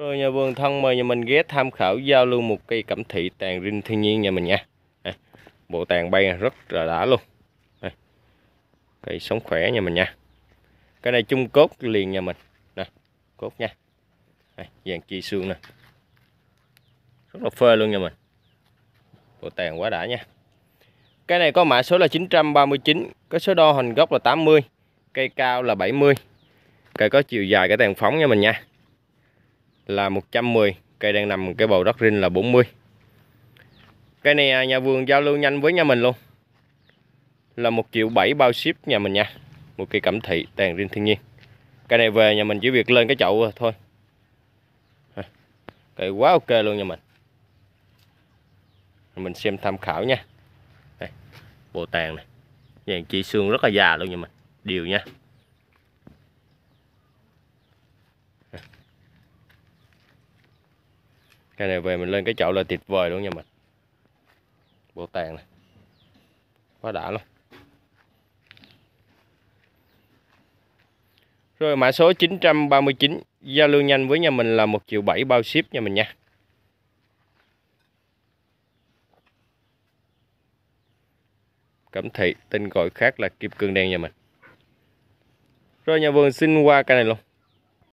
Rồi ờ, nhà vườn thân mời nhà mình ghé tham khảo giao lưu một cây cẩm thị tàn rinh thiên nhiên nhà mình nha. bộ tàn bay rất là đã luôn. cây sống khỏe nhà mình nha. Cái này chung cốt liền nhà mình. Nè, cốt nha. dàn chi xương nè. Rất là phê luôn nhà mình. Bộ tàn quá đã nha. Cái này có mã số là 939, cái số đo hình gốc là 80, cây cao là 70. Cây có chiều dài cái tàn phóng nha mình nha là 110 cây đang nằm cái bầu đất rinh là 40 cây này à, nhà vườn giao lưu nhanh với nhà mình luôn là 1 triệu 7 bao ship nhà mình nha một cây cẩm thị tàn rinh thiên nhiên cây này về nhà mình chỉ việc lên cái chậu à, thôi cây quá ok luôn nhà mình mình xem tham khảo nha Đây, bộ tàn này vàng chi xương rất là già luôn nha mình điều nha cây này về mình lên cái chậu là tuyệt vời luôn nha mình bộ tàn này quá đã luôn Rồi mã số 939 giao lưu nhanh với nhà mình là 1 triệu 7 bao ship nha mình nha. Cẩm thị tên gọi khác là kim cương đen nhà mình. Rồi nhà vườn xin qua cái này luôn.